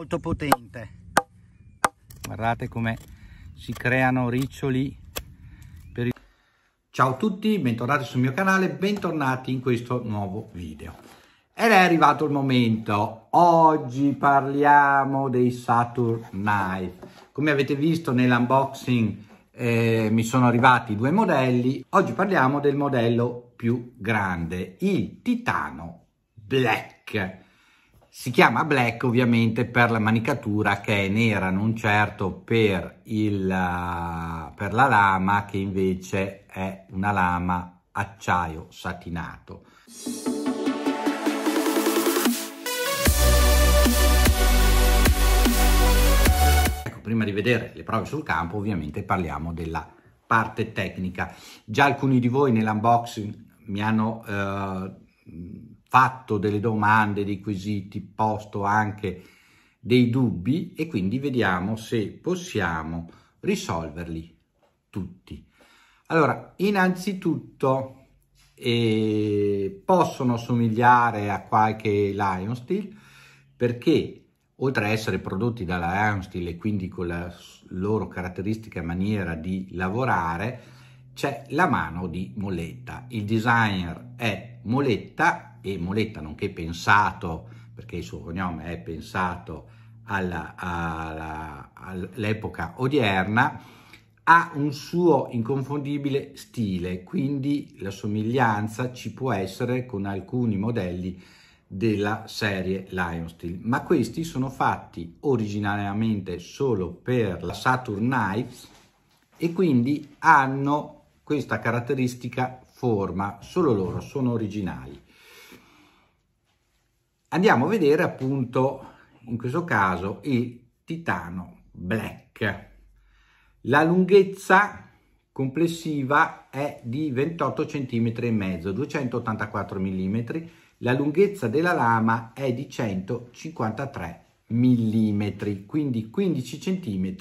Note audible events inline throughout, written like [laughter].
molto potente guardate come si creano riccioli per... ciao a tutti bentornati sul mio canale bentornati in questo nuovo video ed è arrivato il momento oggi parliamo dei Saturn Knife come avete visto nell'unboxing eh, mi sono arrivati due modelli oggi parliamo del modello più grande il titano black si chiama black ovviamente per la manicatura che è nera, non certo per, il, eh, per la lama che invece è una lama acciaio satinato. Ecco, prima di vedere le prove sul campo ovviamente parliamo della parte tecnica. Già alcuni di voi nell'unboxing mi hanno... Eh, fatto delle domande, dei quesiti, posto anche dei dubbi e quindi vediamo se possiamo risolverli tutti. Allora, innanzitutto eh, possono somigliare a qualche Lion Steel perché oltre a essere prodotti dalla Lion Steel e quindi con la loro caratteristica maniera di lavorare, c'è la mano di Moletta. Il designer è Moletta e Moletta nonché pensato, perché il suo cognome è pensato all'epoca odierna, ha un suo inconfondibile stile, quindi la somiglianza ci può essere con alcuni modelli della serie Lion Steel, ma questi sono fatti originariamente solo per la Saturn Knights e quindi hanno questa caratteristica forma, solo loro sono originali. Andiamo a vedere appunto in questo caso il titano black. La lunghezza complessiva è di 28 cm e mezzo, 284 mm. La lunghezza della lama è di 153 mm, quindi 15 cm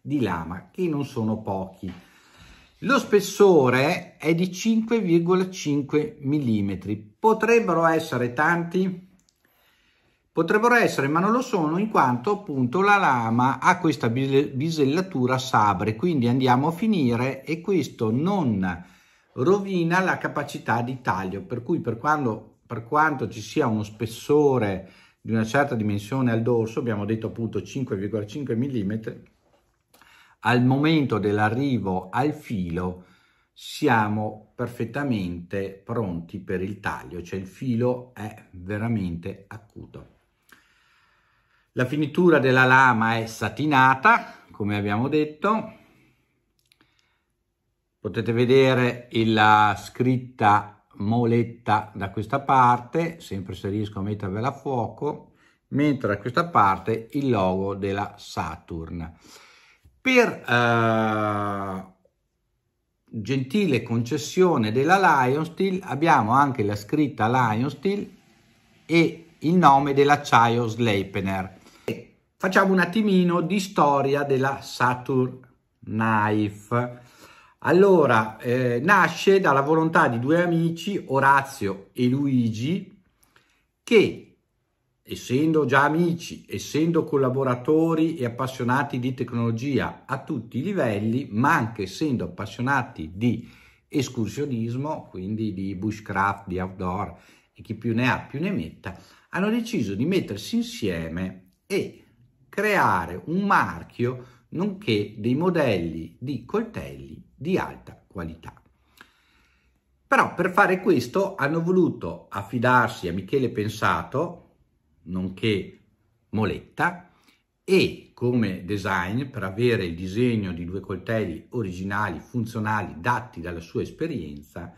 di lama, che non sono pochi. Lo spessore è di 5,5 mm. Potrebbero essere tanti? Potrebbero essere, ma non lo sono, in quanto appunto la lama ha questa bisellatura sabre, quindi andiamo a finire e questo non rovina la capacità di taglio, per cui per, quando, per quanto ci sia uno spessore di una certa dimensione al dorso, abbiamo detto appunto 5,5 mm, al momento dell'arrivo al filo siamo perfettamente pronti per il taglio, cioè il filo è veramente acuto. La finitura della lama è satinata, come abbiamo detto. Potete vedere la scritta moletta da questa parte, sempre se riesco a mettervela a fuoco, mentre da questa parte il logo della Saturn per eh, gentile concessione della Lion Steel abbiamo anche la scritta Lion Steel e il nome dell'acciaio Sleipener. facciamo un attimino di storia della Saturn Knife. Allora, eh, nasce dalla volontà di due amici, Orazio e Luigi, che essendo già amici, essendo collaboratori e appassionati di tecnologia a tutti i livelli, ma anche essendo appassionati di escursionismo, quindi di bushcraft, di outdoor e chi più ne ha più ne metta, hanno deciso di mettersi insieme e creare un marchio nonché dei modelli di coltelli di alta qualità. Però per fare questo hanno voluto affidarsi a Michele Pensato, nonché moletta e come design per avere il disegno di due coltelli originali, funzionali, dati dalla sua esperienza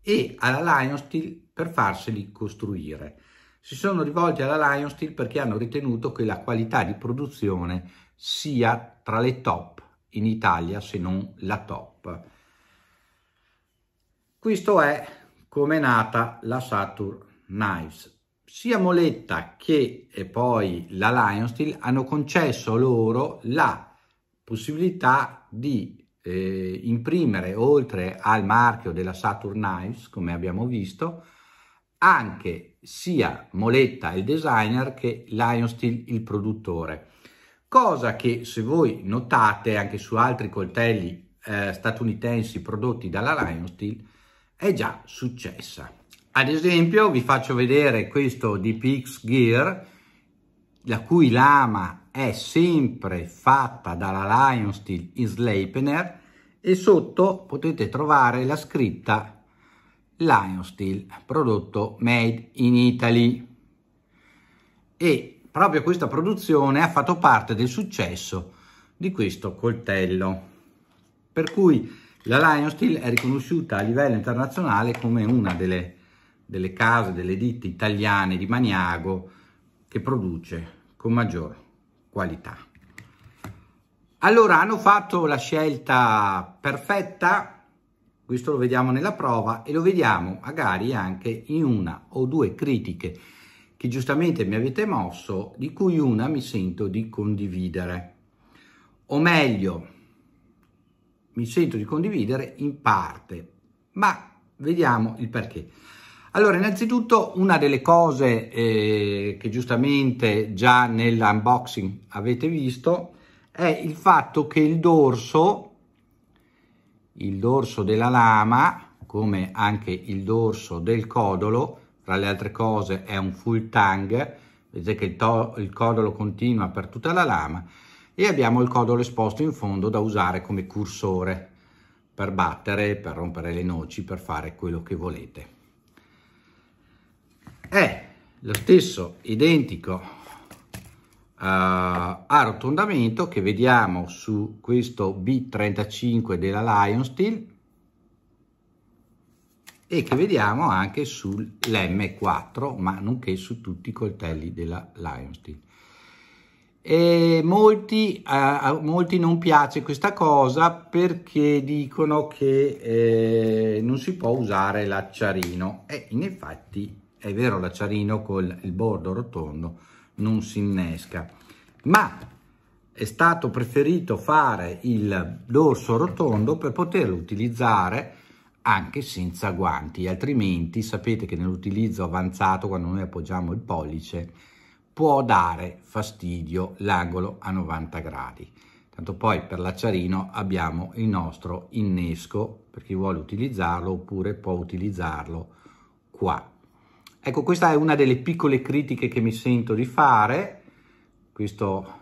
e alla Lion Steel per farseli costruire. Si sono rivolti alla Lion Steel perché hanno ritenuto che la qualità di produzione sia tra le top in Italia, se non la top. Questo è come è nata la Saturn Knives sia Moletta che poi la Lionsteel hanno concesso loro la possibilità di eh, imprimere oltre al marchio della Saturn Knives, come abbiamo visto, anche sia Moletta il designer che Lionsteel il produttore. Cosa che se voi notate anche su altri coltelli eh, statunitensi prodotti dalla Lionsteel è già successa. Ad esempio vi faccio vedere questo DPX Gear, la cui lama è sempre fatta dalla Lion Steel in Sleipener e sotto potete trovare la scritta Lion Steel, prodotto made in Italy. E proprio questa produzione ha fatto parte del successo di questo coltello. Per cui la Lion Steel è riconosciuta a livello internazionale come una delle delle case, delle ditte italiane di Maniago che produce con maggior qualità. Allora hanno fatto la scelta perfetta, questo lo vediamo nella prova e lo vediamo magari anche in una o due critiche che giustamente mi avete mosso, di cui una mi sento di condividere. O meglio, mi sento di condividere in parte, ma vediamo il perché. Allora, innanzitutto una delle cose eh, che giustamente già nell'unboxing avete visto è il fatto che il dorso, il dorso della lama, come anche il dorso del codolo, tra le altre cose è un full tang, vedete che il, il codolo continua per tutta la lama, e abbiamo il codolo esposto in fondo da usare come cursore per battere, per rompere le noci, per fare quello che volete è lo stesso identico uh, arrotondamento che vediamo su questo B35 della Lion Steel e che vediamo anche sull'M4 ma nonché su tutti i coltelli della Lion Steel. E molti, eh, a molti non piace questa cosa perché dicono che eh, non si può usare l'acciarino e in effetti è vero l'acciarino con il bordo rotondo non si innesca, ma è stato preferito fare il dorso rotondo per poterlo utilizzare anche senza guanti, altrimenti sapete che nell'utilizzo avanzato quando noi appoggiamo il pollice può dare fastidio l'angolo a 90 gradi. Tanto poi per l'acciarino abbiamo il nostro innesco per chi vuole utilizzarlo oppure può utilizzarlo qua. Ecco, questa è una delle piccole critiche che mi sento di fare, questo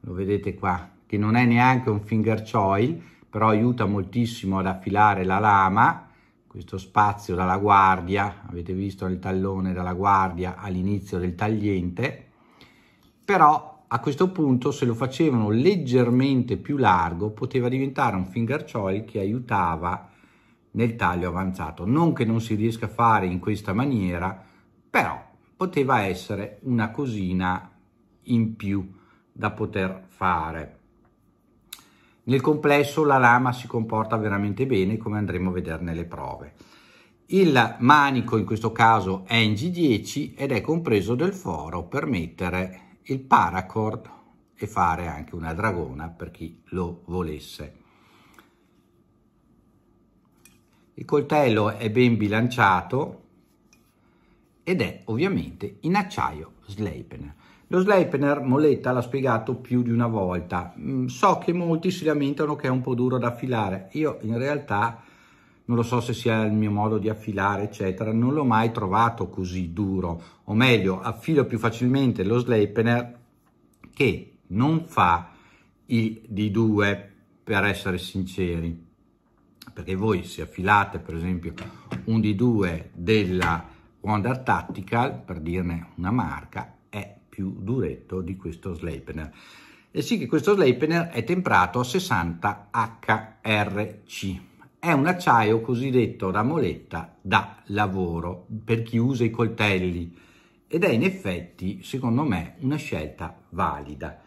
lo vedete qua, che non è neanche un finger choil, però aiuta moltissimo ad affilare la lama, questo spazio dalla guardia, avete visto il tallone dalla guardia all'inizio del tagliente, però a questo punto se lo facevano leggermente più largo poteva diventare un finger choil che aiutava a nel taglio avanzato. Non che non si riesca a fare in questa maniera, però poteva essere una cosina in più da poter fare. Nel complesso la lama si comporta veramente bene come andremo a vedere nelle prove. Il manico in questo caso è in G10 ed è compreso del foro per mettere il paracord e fare anche una dragona per chi lo volesse. Il coltello è ben bilanciato ed è ovviamente in acciaio Sleipner. Lo Sleipner Moletta l'ha spiegato più di una volta. Mm, so che molti si lamentano che è un po' duro da affilare. Io in realtà non lo so se sia il mio modo di affilare, eccetera, non l'ho mai trovato così duro. O meglio, affilo più facilmente lo Sleipner che non fa i D2, per essere sinceri perché voi se affilate per esempio un D2 della Wonder Tactical, per dirne una marca, è più duretto di questo Sleipner. E sì che questo Sleipner è temprato a 60 HRC. È un acciaio cosiddetto ramoletta da lavoro per chi usa i coltelli ed è in effetti, secondo me, una scelta valida.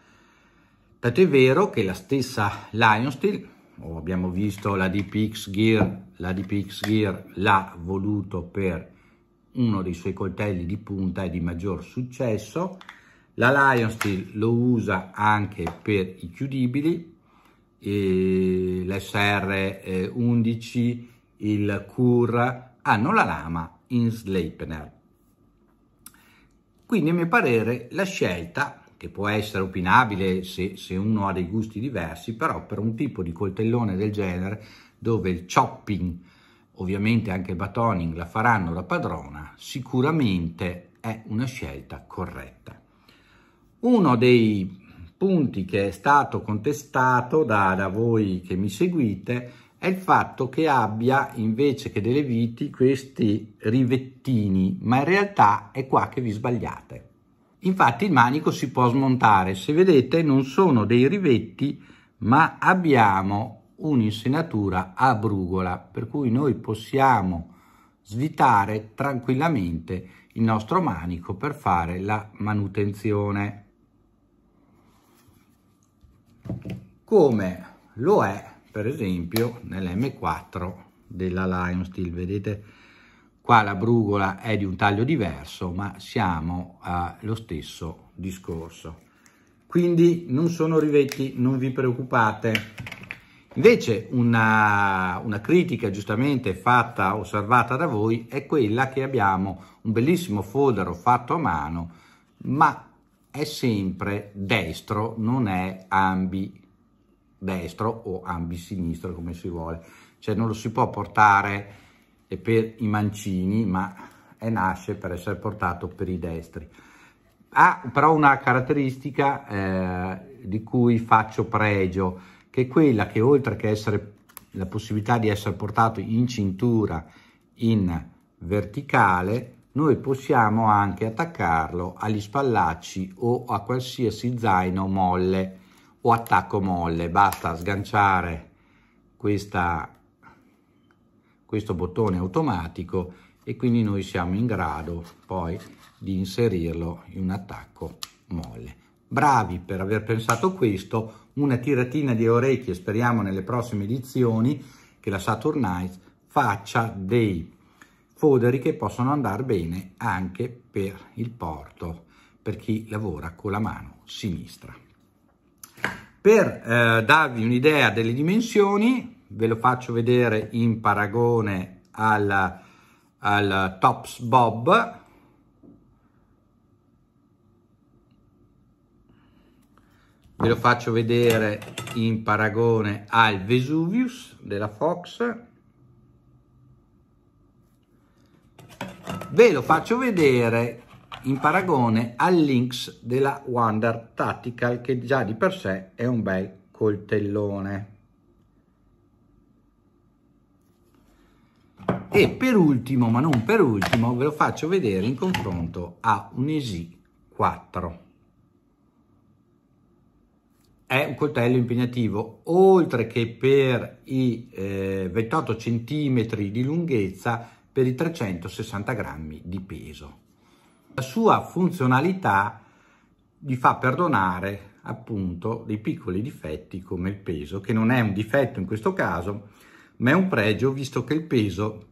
Tanto è vero che la stessa Lionsteel o oh, abbiamo visto la DPX Gear, la DPX Gear l'ha voluto per uno dei suoi coltelli di punta e di maggior successo, la Lion Steel lo usa anche per i chiudibili, l'SR11, il CUR hanno ah, la lama in Sleipner. Quindi a mio parere la scelta che può essere opinabile se, se, uno ha dei gusti diversi, però per un tipo di coltellone del genere, dove il chopping, ovviamente anche il batoning, la faranno da padrona, sicuramente è una scelta corretta. Uno dei punti che è stato contestato da, da voi che mi seguite è il fatto che abbia invece che delle viti questi rivettini, ma in realtà è qua che vi sbagliate Infatti il manico si può smontare, se vedete non sono dei rivetti ma abbiamo un'insenatura a brugola per cui noi possiamo svitare tranquillamente il nostro manico per fare la manutenzione. Come lo è per esempio nell'M4 della Lion Steel, vedete? Qua la brugola è di un taglio diverso, ma siamo allo stesso discorso. Quindi non sono rivetti, non vi preoccupate. Invece una, una, critica giustamente fatta, osservata da voi, è quella che abbiamo un bellissimo fodero fatto a mano, ma è sempre destro, non è ambidestro o ambisinistro come si vuole. Cioè non lo si può portare e per i mancini, ma è nasce per essere portato per i destri. Ha però una caratteristica eh, di cui faccio pregio, che è quella che oltre che essere la possibilità di essere portato in cintura in verticale, noi possiamo anche attaccarlo agli spallacci o a qualsiasi zaino molle o attacco molle. Basta sganciare questa questo bottone automatico e quindi noi siamo in grado poi di inserirlo in un attacco molle. Bravi per aver pensato questo, una tiratina di orecchie speriamo nelle prossime edizioni che la Saturn Knights faccia dei foderi che possono andare bene anche per il porto, per chi lavora con la mano sinistra. Per eh, darvi un'idea delle dimensioni, ve lo faccio vedere in paragone al, al Tops Bob ve lo faccio vedere in paragone al Vesuvius della Fox ve lo faccio vedere in paragone al Lynx della Wonder Tactical che già di per sé è un bel coltellone E per ultimo, ma non per ultimo, ve lo faccio vedere in confronto a un ESI 4. È un coltello impegnativo, oltre che per i eh, 28 cm di lunghezza, per i 360 grammi di peso. La sua funzionalità gli fa perdonare appunto dei piccoli difetti come il peso, che non è un difetto in questo caso, ma è un pregio visto che il peso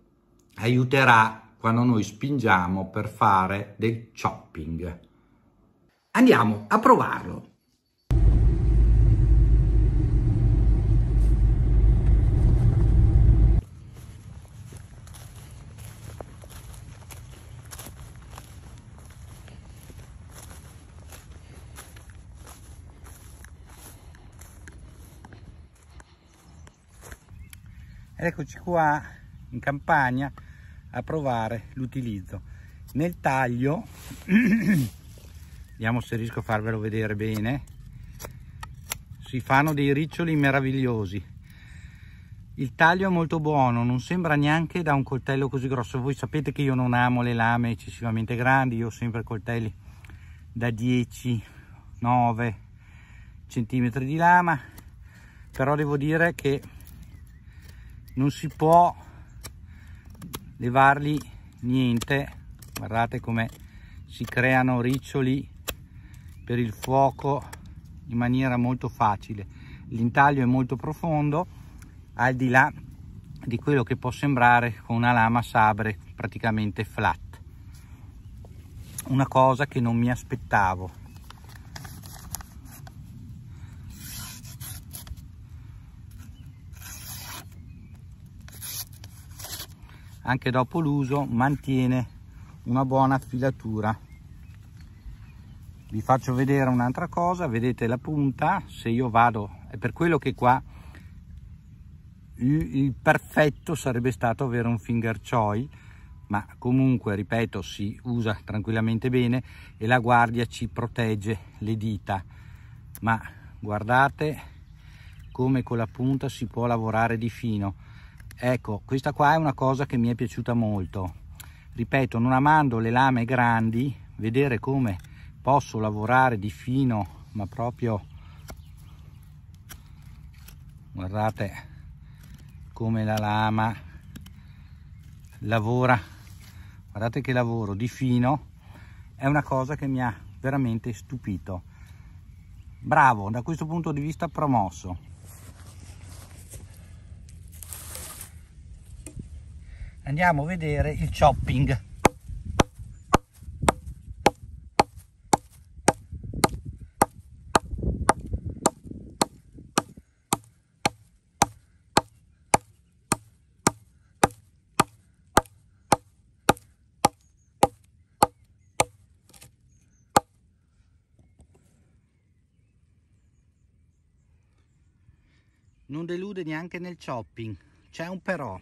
aiuterà quando noi spingiamo per fare del shopping. Andiamo a provarlo. Eccoci qua in campagna a provare l'utilizzo. Nel taglio, [clears throat] vediamo se riesco a farvelo vedere bene, si fanno dei riccioli meravigliosi. Il taglio è molto buono, non sembra neanche da un coltello così grosso. Voi sapete che io non amo le lame eccessivamente grandi, io ho sempre coltelli da 10, 9 centimetri di lama, però devo dire che non si può levarli niente guardate come si creano riccioli per il fuoco in maniera molto facile l'intaglio è molto profondo al di là di quello che può sembrare con una lama sabre praticamente flat una cosa che non mi aspettavo anche dopo l'uso mantiene una buona filatura vi faccio vedere un'altra cosa vedete la punta se io vado è per quello che qua il perfetto sarebbe stato avere un finger choy ma comunque ripeto si usa tranquillamente bene e la guardia ci protegge le dita ma guardate come con la punta si può lavorare di fino ecco questa qua è una cosa che mi è piaciuta molto ripeto non amando le lame grandi vedere come posso lavorare di fino ma proprio guardate come la lama lavora guardate che lavoro di fino è una cosa che mi ha veramente stupito bravo da questo punto di vista promosso andiamo a vedere il chopping non delude neanche nel chopping c'è un però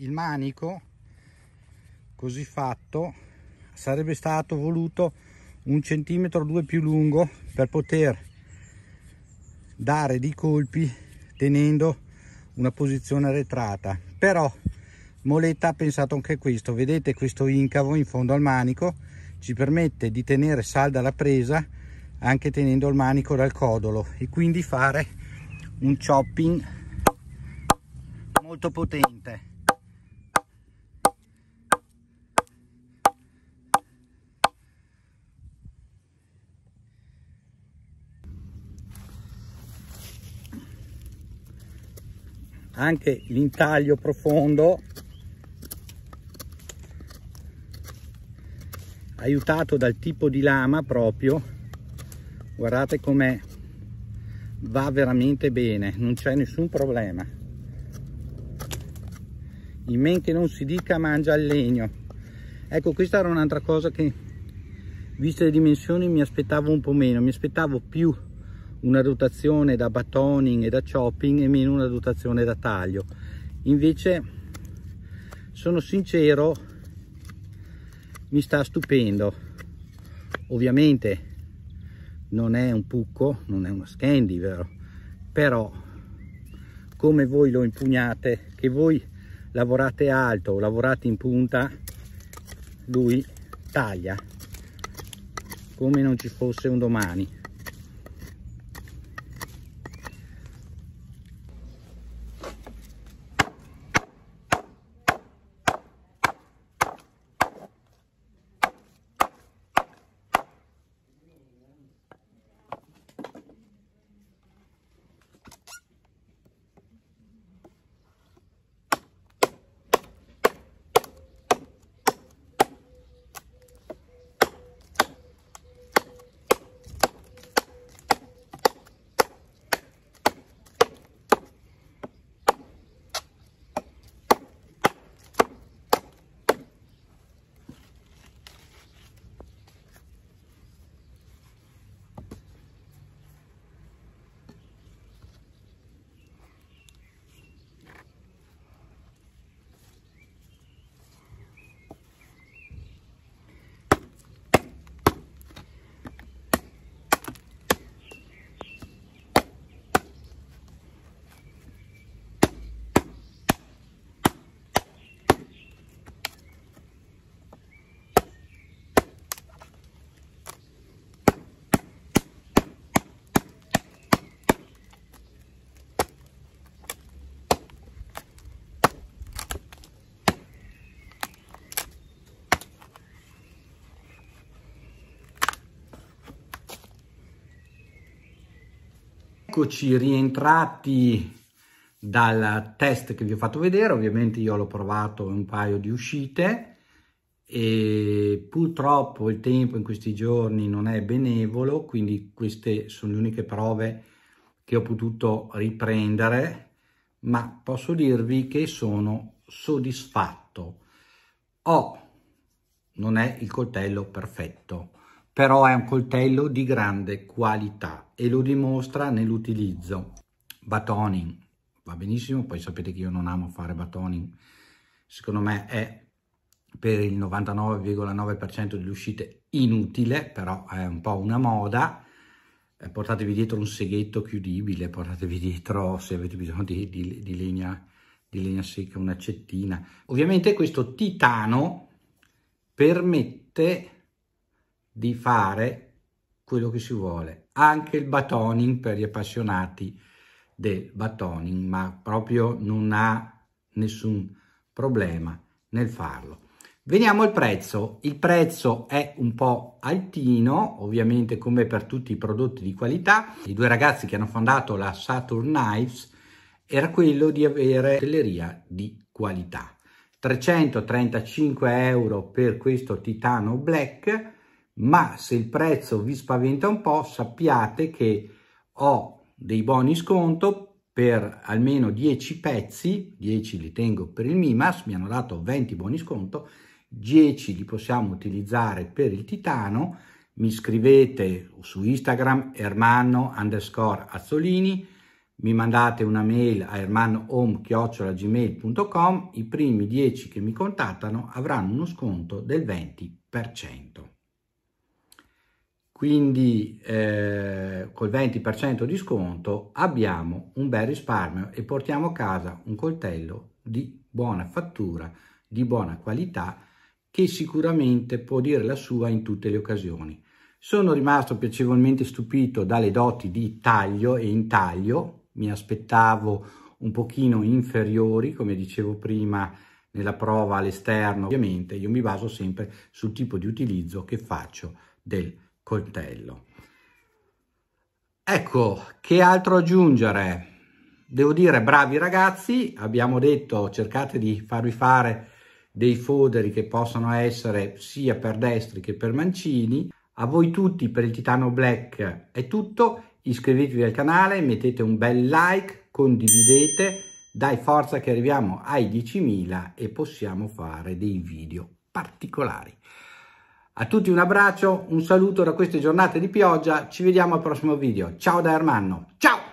il manico così fatto sarebbe stato voluto un centimetro o due più lungo per poter dare dei colpi tenendo una posizione arretrata però Moletta ha pensato anche questo vedete questo incavo in fondo al manico ci permette di tenere salda la presa anche tenendo il manico dal codolo e quindi fare un chopping molto potente anche l'intaglio profondo aiutato dal tipo di lama proprio guardate com'è va veramente bene non c'è nessun problema in men che non si dica mangia il legno ecco questa era un'altra cosa che viste le dimensioni mi aspettavo un po' meno mi aspettavo più una rotazione da batoning e da chopping e meno una rotazione da taglio invece sono sincero mi sta stupendo ovviamente non è un pucco non è uno scandi vero però come voi lo impugnate che voi lavorate alto lavorate in punta lui taglia come non ci fosse un domani Eccoci rientrati dal test che vi ho fatto vedere, ovviamente io l'ho provato un paio di uscite e purtroppo il tempo in questi giorni non è benevolo, quindi queste sono le uniche prove che ho potuto riprendere, ma posso dirvi che sono soddisfatto. oh, non è il coltello perfetto, però è un coltello di grande qualità e lo dimostra nell'utilizzo. Batoning, va benissimo, poi sapete che io non amo fare batoning, secondo me è per il 99,9% delle uscite inutile, però è un po' una moda. Eh, portatevi dietro un seghetto chiudibile, portatevi dietro se avete bisogno di, di, di, legna, di legna secca, un'accettina. Ovviamente questo titano permette di fare quello che si vuole. Anche il batoning per gli appassionati del batoning, ma proprio non ha nessun problema nel farlo. Veniamo al prezzo. Il prezzo è un po' altino, ovviamente come per tutti i prodotti di qualità. I due ragazzi che hanno fondato la Saturn Knives era quello di avere telleria di qualità. 335 euro per questo titano black ma se il prezzo vi spaventa un po' sappiate che ho dei buoni sconto per almeno 10 pezzi, 10 li tengo per il Mimas, mi hanno dato 20 buoni sconto, 10 li possiamo utilizzare per il Titano, mi scrivete su Instagram ermanno underscore azzolini, mi mandate una mail a ermannohome.gmail.com, i primi 10 che mi contattano avranno uno sconto del 20% quindi eh, col 20% di sconto abbiamo un bel risparmio e portiamo a casa un coltello di buona fattura, di buona qualità che sicuramente può dire la sua in tutte le occasioni. Sono rimasto piacevolmente stupito dalle doti di taglio e intaglio, mi aspettavo un pochino inferiori, come dicevo prima nella prova all'esterno, ovviamente io mi baso sempre sul tipo di utilizzo che faccio del coltello. Ecco, che altro aggiungere? Devo dire, bravi ragazzi, abbiamo detto cercate di farvi fare dei foderi che possano essere sia per destri che per mancini. A voi tutti per il Titano Black è tutto, iscrivetevi al canale, mettete un bel like, condividete, dai forza che arriviamo ai 10.000 e possiamo fare dei video particolari. A tutti un abbraccio, un saluto da queste giornate di pioggia, ci vediamo al prossimo video. Ciao da Ermanno, ciao!